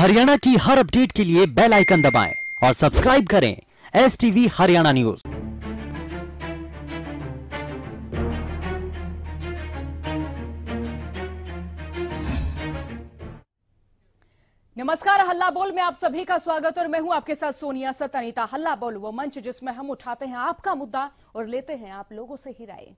हरियाणा की हर अपडेट के लिए बेल आइकन दबाएं और सब्सक्राइब करें एस टीवी हरियाणा न्यूज नमस्कार हल्ला बोल में आप सभी का स्वागत और मैं हूं आपके साथ सोनिया सतनीता हल्ला बोल वो मंच जिसमें हम उठाते हैं आपका मुद्दा और लेते हैं आप लोगों से ही राय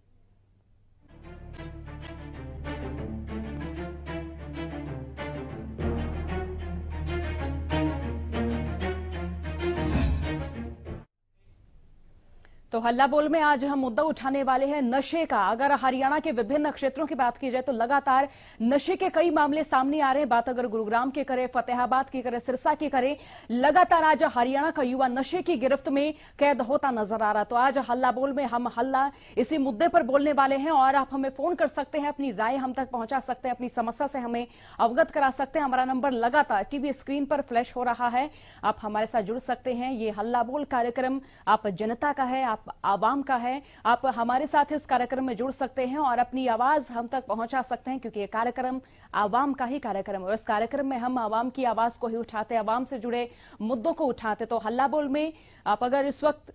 तो हल्ला बोल में आज हम मुद्दा उठाने वाले हैं नशे का अगर हरियाणा के विभिन्न क्षेत्रों की बात की जाए तो लगातार नशे के कई मामले सामने आ रहे हैं बात अगर गुरुग्राम के करें फतेहाबाद की करें सिरसा की करें लगातार आज हरियाणा का युवा नशे की गिरफ्त में कैद होता नजर आ रहा तो आज हल्ला बोल में हम हल्ला इसी मुद्दे पर बोलने वाले हैं और आप हमें फोन कर सकते हैं अपनी राय हम तक पहुंचा सकते हैं अपनी समस्या से हमें अवगत करा सकते हैं हमारा नंबर लगातार टीवी स्क्रीन पर फ्लैश हो रहा है आप हमारे साथ जुड़ सकते हैं ये हल्ला बोल कार्यक्रम आप जनता का है आप आप आवाम का है आप हमारे साथ इस कार्यक्रम में जुड़ सकते हैं और अपनी आवाज हम तक पहुंचा सकते हैं क्योंकि ये कार्यक्रम आवाम का ही कार्यक्रम है और इस कार्यक्रम में हम आवाम की आवाज को ही उठाते आवाम से जुड़े मुद्दों को उठाते तो हल्ला बोल में आप अगर इस वक्त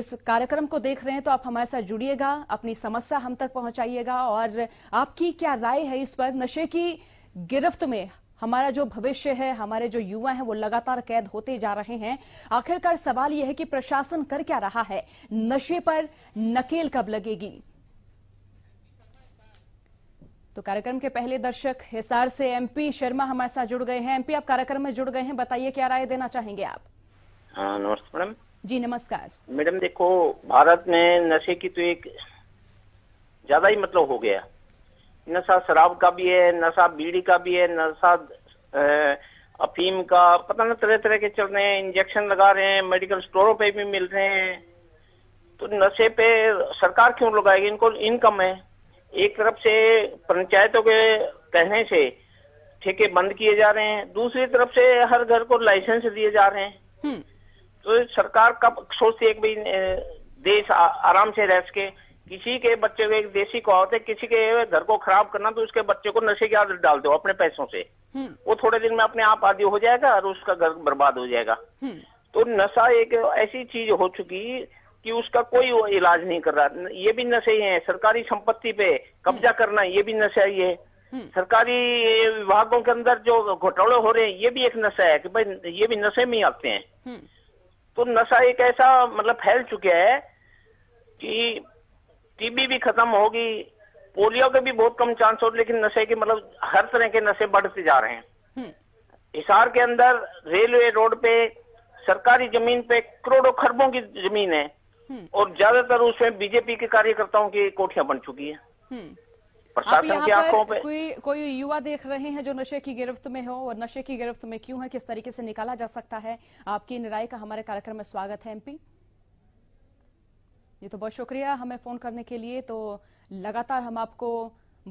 इस कार्यक्रम को देख रहे हैं तो आप हमारे साथ जुड़िएगा अपनी समस्या हम तक पहुंचाइएगा और आपकी क्या राय है इस पर नशे की गिरफ्त में हमारा जो भविष्य है हमारे जो युवा हैं वो लगातार कैद होते जा रहे हैं आखिरकार सवाल यह है कि प्रशासन कर क्या रहा है नशे पर नकेल कब लगेगी तो कार्यक्रम के पहले दर्शक हिसार से एमपी शर्मा हमारे साथ जुड़ गए हैं एमपी आप कार्यक्रम में जुड़ गए हैं बताइए क्या राय देना चाहेंगे आप हाँ, नमस्ते मैडम जी नमस्कार मैडम देखो भारत में नशे की तो एक ज्यादा ही मतलब हो गया नशा शराब का भी है नशा बीड़ी का भी है नशा अफीम का पता ना तरह तरह के चल रहे हैं इंजेक्शन लगा रहे हैं मेडिकल स्टोरों पे भी मिल रहे हैं तो नशे पे सरकार क्यों लगाएगी इनको इनकम है एक तरफ से पंचायतों के कहने से ठेके बंद किए जा रहे हैं दूसरी तरफ से हर घर को लाइसेंस दिए जा रहे हैं हम्म। तो सरकार कब सोचती है कि भाई देश आराम से रह सके किसी के बच्चे को एक देसी कहावत है किसी के घर को खराब करना तो उसके बच्चे को नशे की आदत डाल दो अपने पैसों से हम्म। वो थोड़े दिन में अपने आप आदि हो जाएगा और उसका घर बर्बाद हो जाएगा हम्म। तो नशा एक ऐसी चीज हो चुकी कि उसका कोई इलाज नहीं कर रहा ये भी नशे ही है सरकारी संपत्ति पे कब्जा हम्म। करना ये भी नशा ही है सरकारी विभागों के अंदर जो घोटाले हो रहे हैं ये भी एक नशा है कि भाई ये भी नशे में ही आते हैं तो नशा एक ऐसा मतलब फैल चुका है कि टीबी भी खत्म होगी पोलियो के भी बहुत कम चांस हो लेकिन नशे के मतलब हर तरह के नशे बढ़ते जा रहे हैं हम्म। हिसार के अंदर रेलवे रोड पे सरकारी जमीन पे करोड़ों खरबों की जमीन है हम्म। और ज्यादातर उसमें बीजेपी के कार्यकर्ताओं की कोठियां बन चुकी है हम्म। प्रशासन की आंखों पे कोई कोई युवा देख रहे हैं जो नशे की गिरफ्त में हो और नशे की गिरफ्त में क्यों है किस तरीके से निकाला जा सकता है आपकी निराय का हमारे कार्यक्रम में स्वागत है एमपी जी तो बहुत शुक्रिया हमें फ़ोन करने के लिए तो लगातार हम आपको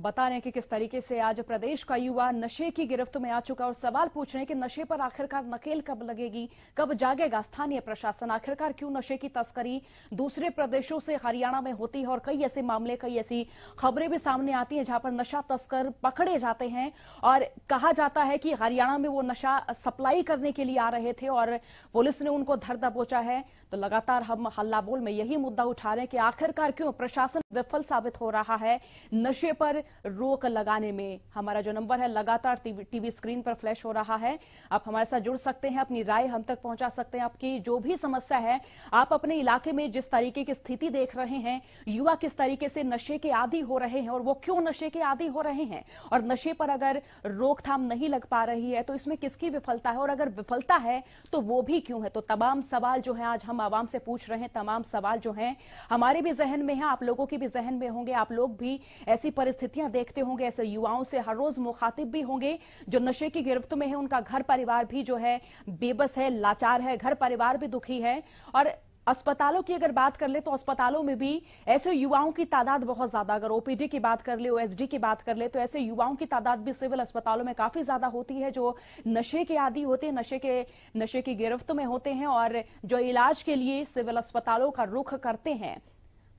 बता रहे हैं कि किस तरीके से आज प्रदेश का युवा नशे की गिरफ्त में आ चुका और सवाल पूछ रहे हैं कि नशे पर आखिरकार नकेल कब लगेगी कब जागेगा स्थानीय प्रशासन आखिरकार क्यों नशे की तस्करी दूसरे प्रदेशों से हरियाणा में होती है और कई ऐसे मामले कई ऐसी खबरें भी सामने आती हैं जहां पर नशा तस्कर पकड़े जाते हैं और कहा जाता है कि हरियाणा में वो नशा सप्लाई करने के लिए आ रहे थे और पुलिस ने उनको धर दबोचा है तो लगातार हम हल्ला बोल में यही मुद्दा उठा रहे हैं कि आखिरकार क्यों प्रशासन विफल साबित हो रहा है नशे पर रोक लगाने में हमारा जो नंबर है लगातार टीवी, टीवी स्क्रीन पर फ्लैश हो रहा है आप हमारे साथ जुड़ सकते हैं अपनी राय हम तक पहुंचा सकते हैं आपकी जो भी समस्या है आप अपने इलाके में जिस तरीके की स्थिति देख रहे हैं युवा किस तरीके से नशे के आदि हो रहे हैं और वो क्यों नशे के आदि हो रहे हैं और नशे पर अगर रोकथाम नहीं लग पा रही है तो इसमें किसकी विफलता है और अगर विफलता है तो वो भी क्यों है तो तमाम सवाल जो है आज हम आवाम से पूछ रहे हैं तमाम सवाल जो है हमारे भी जहन में है आप लोगों की भी भी जहन में होंगे आप लोग भी ऐसी परिस्थितियां देखते होंगे ऐसे युवाओं से हर रोज मुखातिब भी होंगे जो नशे की गिरफ्त में है उनका घर परिवार भी जो है बेबस है लाचार है घर परिवार भी दुखी है और अस्पतालों की अगर बात कर ले तो अस्पतालों में भी ऐसे युवाओं की तादाद बहुत ज्यादा अगर ओपीडी की बात कर ले ओएसडी की बात कर ले तो ऐसे युवाओं की तादाद भी सिविल अस्पतालों में काफी ज्यादा होती है जो नशे के आदि होते हैं नशे के नशे की गिरफ्त में होते हैं और जो इलाज के लिए सिविल अस्पतालों का रुख करते हैं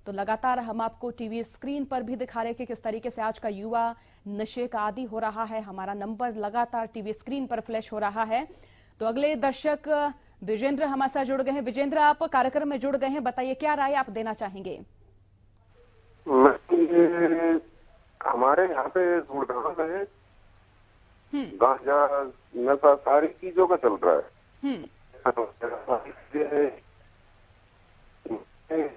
तो लगातार हम आपको टीवी स्क्रीन पर भी दिखा रहे कि किस तरीके से आज का युवा नशे का आदि हो रहा है हमारा नंबर लगातार टीवी स्क्रीन पर फ्लैश हो रहा है तो अगले दर्शक विजेंद्र हमारे साथ जुड़ गए हैं विजेंद्र आप कार्यक्रम में जुड़ गए हैं बताइए क्या राय आप देना चाहेंगे हमारे यहाँ पे गुड़गांव में हम्म। नशा सारी चीजों का चल रहा है हम्म। हम्म।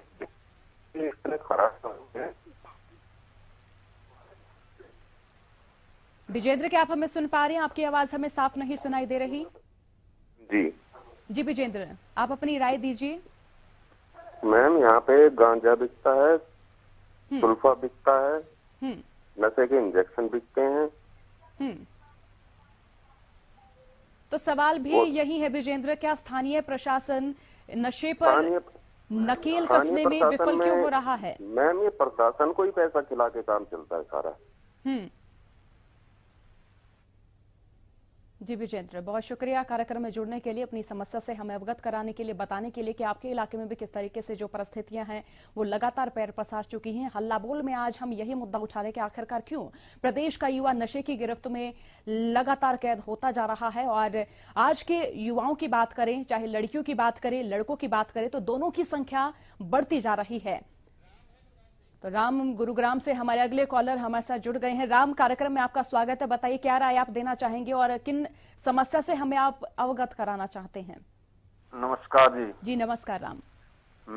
विजेंद्र क्या आप हमें सुन पा रहे हैं आपकी आवाज हमें साफ नहीं सुनाई दे रही जी जी विजेंद्र आप अपनी राय दीजिए मैम यहाँ पे गांजा बिकता है हम्म। सुल्फा बिकता है हम्म। नशे के इंजेक्शन बिकते हैं हम्म। तो सवाल भी यही है विजेंद्र क्या स्थानीय प्रशासन नशे पर नकेल कसने में विफल क्यों हो रहा है मैम ये प्रशासन को ही पैसा खिला के काम चलता है सारा हम्म। जी विजेंद्र बहुत शुक्रिया कार्यक्रम में जुड़ने के लिए अपनी समस्या से हमें अवगत कराने के लिए बताने के लिए कि आपके इलाके में भी किस तरीके से जो परिस्थितियां हैं वो लगातार पैर पसार चुकी हैं हल्लाबोल में आज हम यही मुद्दा उठा रहे कि आखिरकार क्यों प्रदेश का युवा नशे की गिरफ्त में लगातार कैद होता जा रहा है और आज के युवाओं की बात करें चाहे लड़कियों की बात करें लड़कों की बात करें तो दोनों की संख्या बढ़ती जा रही है तो राम गुरुग्राम से हमारे अगले कॉलर हमारे साथ जुड़ गए हैं राम कार्यक्रम में आपका स्वागत है बताइए क्या राय आप देना चाहेंगे और किन समस्या से हमें आप अवगत कराना चाहते हैं नमस्कार जी जी नमस्कार राम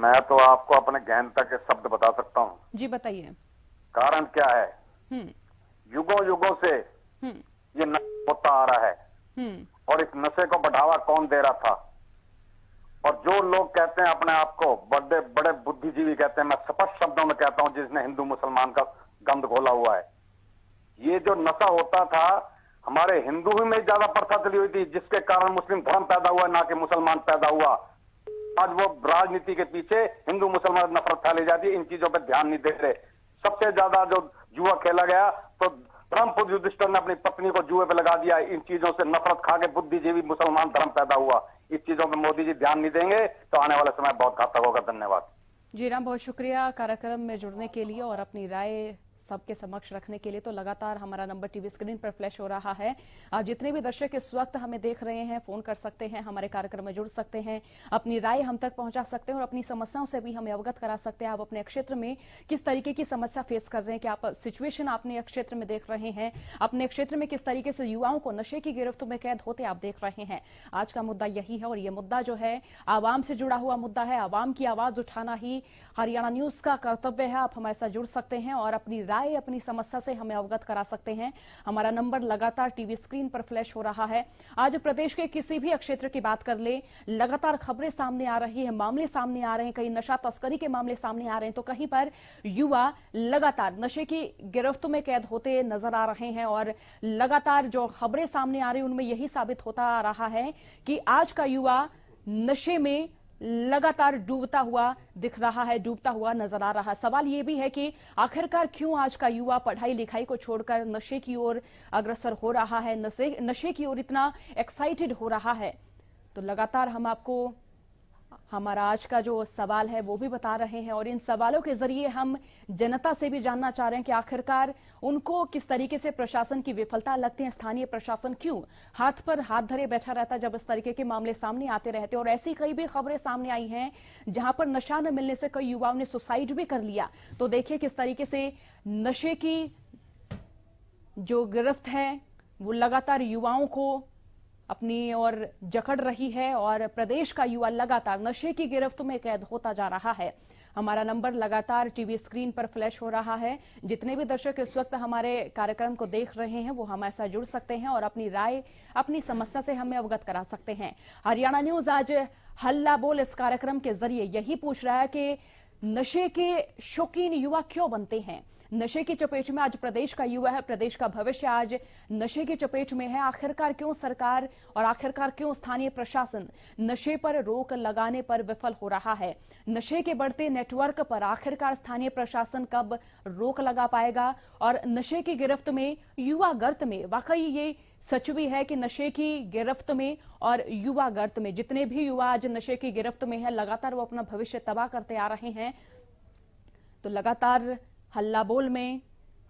मैं तो आपको अपने गहनता के शब्द बता सकता हूँ जी बताइए कारण क्या है हम्म। युगो युगों से हम्म। ये होता आ रहा है हम्म। और इस नशे को बढ़ावा कौन दे रहा था और जो लोग कहते हैं अपने आप को बड़े बड़े बुद्धिजीवी कहते हैं मैं स्पष्ट शब्दों में कहता हूं जिसने हिंदू मुसलमान का गंध घोला हुआ है ये जो नशा होता था हमारे हिंदू ही में ज्यादा प्रथा चली हुई थी जिसके कारण मुस्लिम धर्म पैदा हुआ ना कि मुसलमान पैदा हुआ आज वो राजनीति के पीछे हिंदू मुसलमान नफरत फैली जाती है इन चीजों पर ध्यान नहीं दे रहे सबसे ज्यादा जो जुआ खेला गया तो धर्म युधिष्ठर ने अपनी पत्नी को जुए पे लगा दिया इन चीजों से नफरत खा के बुद्धिजीवी मुसलमान धर्म पैदा हुआ इस चीजों पर मोदी जी ध्यान नहीं देंगे तो आने वाला समय बहुत घातक होगा धन्यवाद जी राम बहुत शुक्रिया कार्यक्रम में जुड़ने के लिए और अपनी राय सबके समक्ष रखने के लिए तो लगातार हमारा नंबर टीवी स्क्रीन पर फ्लैश हो रहा है आप जितने भी दर्शक इस वक्त हमें देख रहे हैं फोन कर सकते हैं हमारे कार्यक्रम में जुड़ सकते हैं अपनी राय हम तक पहुंचा सकते हैं और अपनी समस्याओं से भी हमें अवगत करा सकते हैं आप अपने क्षेत्र में किस तरीके की समस्या फेस कर रहे हैं कि आप सिचुएशन अपने क्षेत्र में देख रहे हैं अपने क्षेत्र में किस तरीके से युवाओं को नशे की गिरफ्त में कैद होते आप देख रहे हैं आज का मुद्दा यही है और ये मुद्दा जो है आवाम से जुड़ा हुआ मुद्दा है आवाम की आवाज उठाना ही हरियाणा न्यूज का कर्तव्य है आप हमारे साथ जुड़ सकते हैं और अपनी राय अपनी समस्या से हमें अवगत करा सकते हैं हमारा नंबर लगातार टीवी स्क्रीन पर फ्लैश हो रहा है आज प्रदेश के किसी भी क्षेत्र की बात कर ले लगातार खबरें सामने आ रही है मामले सामने आ रहे हैं कहीं नशा तस्करी के मामले सामने आ रहे हैं तो कहीं पर युवा लगातार नशे की गिरफ्तों में कैद होते नजर आ रहे हैं और लगातार जो खबरें सामने आ रही उनमें यही साबित होता आ रहा है कि आज का युवा नशे में लगातार डूबता हुआ दिख रहा है डूबता हुआ नजर आ रहा है सवाल यह भी है कि आखिरकार क्यों आज का युवा पढ़ाई लिखाई को छोड़कर नशे की ओर अग्रसर हो रहा है नशे नशे की ओर इतना एक्साइटेड हो रहा है तो लगातार हम आपको हमारा आज का जो सवाल है वो भी बता रहे हैं और इन सवालों के जरिए हम जनता से भी जानना चाह रहे हैं कि आखिरकार उनको किस तरीके से प्रशासन की विफलता लगती है स्थानीय प्रशासन क्यों हाथ पर हाथ धरे बैठा रहता जब इस तरीके के मामले सामने आते रहते और ऐसी कई भी खबरें सामने आई हैं जहां पर नशा न मिलने से कई युवाओं ने सुसाइड भी कर लिया तो देखिए किस तरीके से नशे की जो गिरफ्त है वो लगातार युवाओं को अपनी ओर जकड़ रही है और प्रदेश का युवा लगातार नशे की गिरफ्त में कैद होता जा रहा है हमारा नंबर लगातार टीवी स्क्रीन पर फ्लैश हो रहा है जितने भी दर्शक इस वक्त हमारे कार्यक्रम को देख रहे हैं वो हमारे साथ जुड़ सकते हैं और अपनी राय अपनी समस्या से हमें अवगत करा सकते हैं हरियाणा न्यूज आज हल्ला बोल इस कार्यक्रम के जरिए यही पूछ रहा है कि नशे के शौकीन युवा क्यों बनते हैं नशे की चपेट में आज प्रदेश का युवा है प्रदेश का भविष्य आज नशे की चपेट में है आखिरकार क्यों सरकार और आखिरकार क्यों स्थानीय प्रशासन नशे पर रोक लगाने पर विफल हो रहा है नशे के बढ़ते नेटवर्क पर आखिरकार स्थानीय प्रशासन कब रोक लगा पाएगा और नशे की गिरफ्त में युवा गर्त में वाकई ये सच भी है कि नशे की गिरफ्त में और युवा गर्त में जितने भी युवा आज नशे की गिरफ्त में है लगातार वो अपना भविष्य तबाह करते आ रहे हैं तो लगातार हल्ला बोल में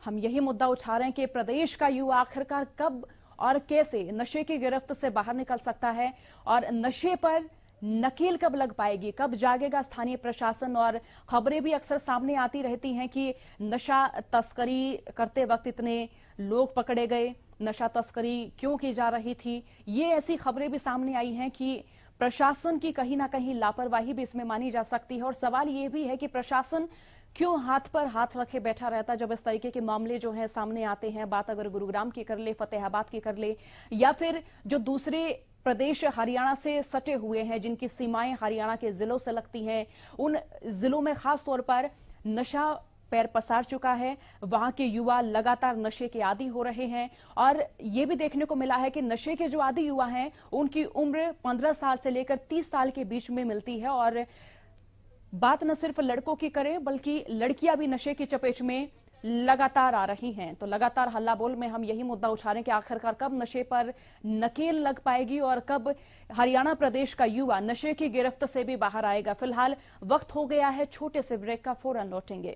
हम यही मुद्दा उठा रहे हैं कि प्रदेश का युवा आखिरकार कब और कैसे नशे की गिरफ्त से बाहर निकल सकता है और नशे पर नकेल कब लग पाएगी कब जागेगा स्थानीय प्रशासन और खबरें भी अक्सर सामने आती रहती हैं कि नशा तस्करी करते वक्त इतने लोग पकड़े गए नशा तस्करी क्यों की जा रही थी ये ऐसी खबरें भी सामने आई हैं कि प्रशासन की कहीं ना कहीं लापरवाही भी इसमें मानी जा सकती है और सवाल ये भी है कि प्रशासन क्यों हाथ पर हाथ रखे बैठा रहता जब इस तरीके के मामले जो है सामने आते हैं बात अगर गुरुग्राम की कर ले फतेहाबाद की कर ले या फिर जो दूसरे प्रदेश हरियाणा से सटे हुए हैं जिनकी सीमाएं हरियाणा के जिलों से लगती हैं उन जिलों में खास तौर पर नशा पैर पसार चुका है वहां के युवा लगातार नशे के आदि हो रहे हैं और ये भी देखने को मिला है कि नशे के जो आदि युवा हैं उनकी उम्र 15 साल से लेकर 30 साल के बीच में मिलती है और बात न सिर्फ लड़कों की करें बल्कि लड़कियां भी नशे की चपेट में लगातार आ रही हैं तो लगातार हल्ला बोल में हम यही मुद्दा उठा रहे हैं कि आखिरकार कब नशे पर नकेल लग पाएगी और कब हरियाणा प्रदेश का युवा नशे की गिरफ्त से भी बाहर आएगा फिलहाल वक्त हो गया है छोटे से ब्रेक का फौरन लौटेंगे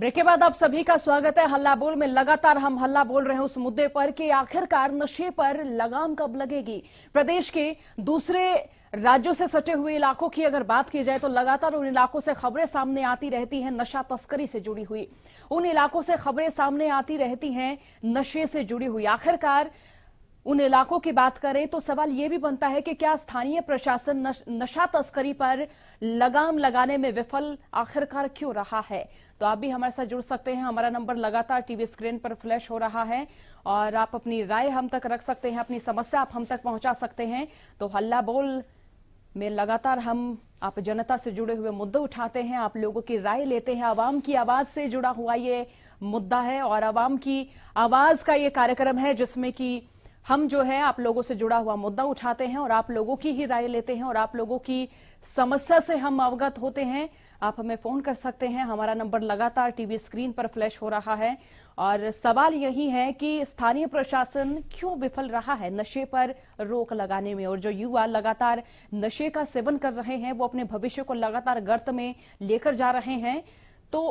ब्रेक के बाद आप सभी का स्वागत है हल्ला बोल में लगातार हम हल्ला बोल रहे हैं उस मुद्दे पर कि आखिरकार नशे पर लगाम कब लगेगी प्रदेश के दूसरे राज्यों से सटे हुए इलाकों की अगर बात की जाए तो लगातार उन इलाकों से खबरें सामने आती रहती हैं नशा तस्करी से जुड़ी हुई उन इलाकों से खबरें सामने आती रहती हैं नशे से जुड़ी हुई आखिरकार उन इलाकों की बात करें तो सवाल यह भी बनता है कि क्या स्थानीय प्रशासन नश, नशा तस्करी पर लगाम लगाने में विफल आखिरकार क्यों रहा है तो आप भी हमारे साथ जुड़ सकते हैं हमारा नंबर लगातार टीवी स्क्रीन पर फ्लैश हो रहा है और आप अपनी राय हम तक रख सकते हैं अपनी समस्या आप हम तक पहुंचा सकते हैं तो हल्ला बोल में लगातार हम आप जनता से जुड़े हुए मुद्दे उठाते हैं आप लोगों की राय लेते हैं आवाम की आवाज से जुड़ा हुआ ये मुद्दा है और आवाम की आवाज का ये कार्यक्रम है जिसमें कि हम जो है आप लोगों से जुड़ा हुआ मुद्दा उठाते हैं और आप लोगों की ही राय लेते हैं और आप लोगों की समस्या से हम अवगत होते हैं आप हमें फोन कर सकते हैं हमारा नंबर लगातार टीवी स्क्रीन पर फ्लैश हो रहा है और सवाल यही है कि स्थानीय प्रशासन क्यों विफल रहा है नशे पर रोक लगाने में और जो युवा लगातार नशे का सेवन कर रहे हैं वो अपने भविष्य को लगातार गर्त में लेकर जा रहे हैं तो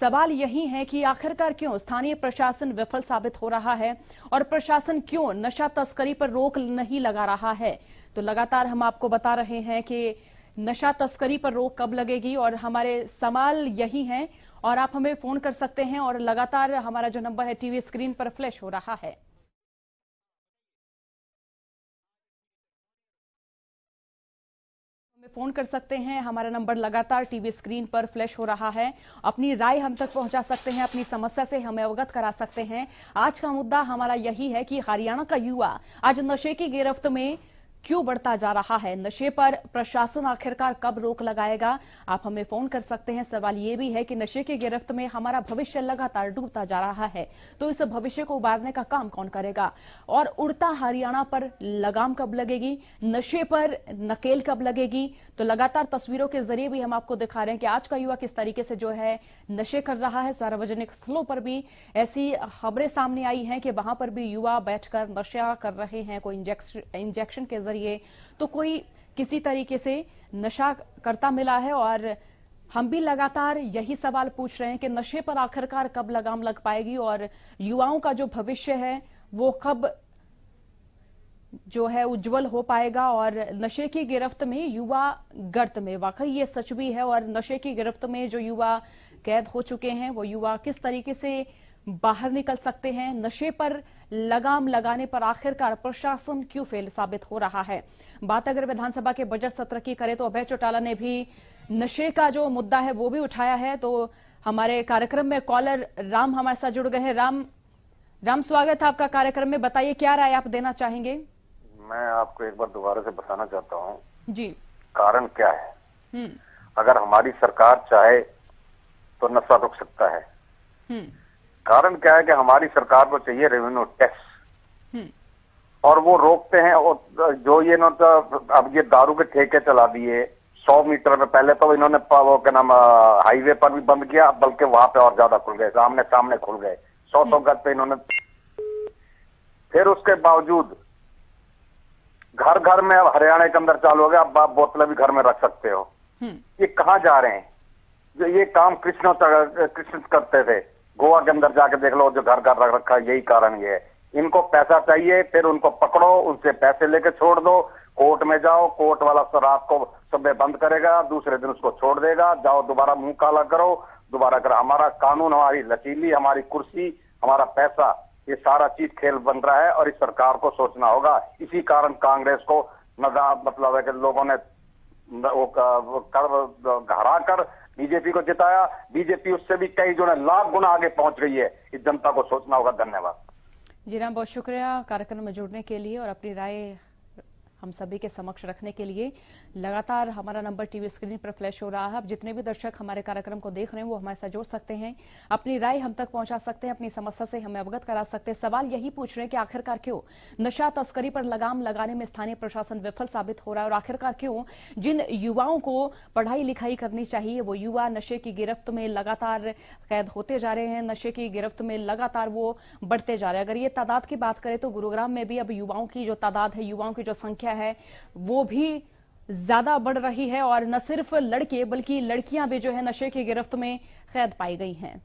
सवाल यही है कि आखिरकार क्यों स्थानीय प्रशासन विफल साबित हो रहा है और प्रशासन क्यों नशा तस्करी पर रोक नहीं लगा रहा है तो लगातार हम आपको बता रहे हैं कि नशा तस्करी पर रोक कब लगेगी और हमारे सवाल यही हैं और आप हमें फोन कर सकते हैं और लगातार हमारा जो नंबर है टीवी स्क्रीन पर फ्लैश हो रहा है फोन कर सकते हैं हमारा नंबर लगातार टीवी स्क्रीन पर फ्लैश हो रहा है अपनी राय हम तक पहुंचा सकते हैं अपनी समस्या से हमें अवगत करा सकते हैं आज का मुद्दा हमारा यही है कि हरियाणा का युवा आज नशे की गिरफ्त में क्यों बढ़ता जा रहा है नशे पर प्रशासन आखिरकार कब रोक लगाएगा आप हमें फोन कर सकते हैं सवाल ये भी है कि नशे की गिरफ्त में हमारा भविष्य लगातार डूबता जा रहा है तो इस भविष्य को उबारने का काम कौन करेगा और उड़ता हरियाणा पर लगाम कब लगेगी नशे पर नकेल कब लगेगी तो लगातार तस्वीरों के जरिए भी हम आपको दिखा रहे हैं कि आज का युवा किस तरीके से जो है नशे कर रहा है सार्वजनिक स्थलों पर भी ऐसी खबरें सामने आई हैं कि वहां पर भी युवा बैठकर नशा कर रहे हैं कोई इंजेक्शन के जरिए करिए तो कोई किसी तरीके से नशा करता मिला है और हम भी लगातार यही सवाल पूछ रहे हैं कि नशे पर आखिरकार कब लगाम लग पाएगी और युवाओं का जो भविष्य है वो कब जो है उज्जवल हो पाएगा और नशे की गिरफ्त में युवा गर्त में वाकई ये सच भी है और नशे की गिरफ्त में जो युवा कैद हो चुके हैं वो युवा किस तरीके से बाहर निकल सकते हैं नशे पर लगाम लगाने पर आखिरकार प्रशासन क्यों फेल साबित हो रहा है बात अगर विधानसभा के बजट सत्र की करें तो अभय चौटाला ने भी नशे का जो मुद्दा है वो भी उठाया है तो हमारे कार्यक्रम में कॉलर राम हमारे साथ जुड़ गए हैं राम राम स्वागत है आपका कार्यक्रम में बताइए क्या राय आप देना चाहेंगे मैं आपको एक बार दोबारा से बताना चाहता हूँ जी कारण क्या है हम्म। अगर हमारी सरकार चाहे तो नशा रोक सकता है हम्म। कारण क्या है कि हमारी सरकार को चाहिए रेवेन्यू हम्म। टैक्स और वो रोकते हैं और जो ये ना तो अब ये दारू के ठेके चला दिए सौ मीटर में पहले तो इन्होंने वो क्या नाम हाईवे पर भी बंद किया बल्कि वहां पे और ज्यादा खुल गए सामने सामने खुल गए सौ सौ गज हम्म। पे इन्होंने फिर उसके बावजूद घर घर में अब हरियाणा के अंदर चालू हो गया अब आप बोतलें भी घर में रख सकते हो हम्म। ये कहाँ जा रहे हैं ये काम कृष्ण कृष्ण करते थे गोवा के अंदर जाके देख लो जो घर घर रख रखा है यही कारण ये है इनको पैसा चाहिए फिर उनको पकड़ो उनसे पैसे लेके छोड़ दो कोर्ट में जाओ कोर्ट वाला रात को सुबह बंद करेगा दूसरे दिन उसको छोड़ देगा जाओ दोबारा मुंह काला करो दोबारा करो हमारा कानून हमारी लचीली हमारी कुर्सी हमारा पैसा ये सारा चीज खेल बन रहा है और इस सरकार को सोचना होगा इसी कारण कांग्रेस को मजा मतलब है कि लोगों ने वो कर कर बीजेपी को जिताया बीजेपी उससे भी कई जो है लाख गुना आगे पहुंच रही है इस जनता को सोचना होगा धन्यवाद जी राम बहुत शुक्रिया कार्यक्रम में जुड़ने के लिए और अपनी राय हम सभी के समक्ष रखने के लिए लगातार हमारा नंबर टीवी स्क्रीन पर फ्लैश हो रहा है अब जितने भी दर्शक हमारे कार्यक्रम को देख रहे हैं वो हमारे साथ जोड़ सकते हैं अपनी राय हम तक पहुंचा सकते हैं अपनी समस्या से हमें अवगत करा सकते हैं सवाल यही पूछ रहे हैं कि आखिरकार क्यों नशा तस्करी पर लगाम लगाने में स्थानीय प्रशासन विफल साबित हो रहा है और आखिरकार क्यों जिन युवाओं को पढ़ाई लिखाई करनी चाहिए वो युवा नशे की गिरफ्त में लगातार कैद होते जा रहे हैं नशे की गिरफ्त में लगातार वो बढ़ते जा रहे हैं अगर ये तादाद की बात करें तो गुरुग्राम में भी अब युवाओं की जो तादाद है युवाओं की जो संख्या संख्या है वो भी ज्यादा बढ़ रही है और न सिर्फ लड़के बल्कि लड़कियां भी जो है नशे की गिरफ्त में कैद पाई गई हैं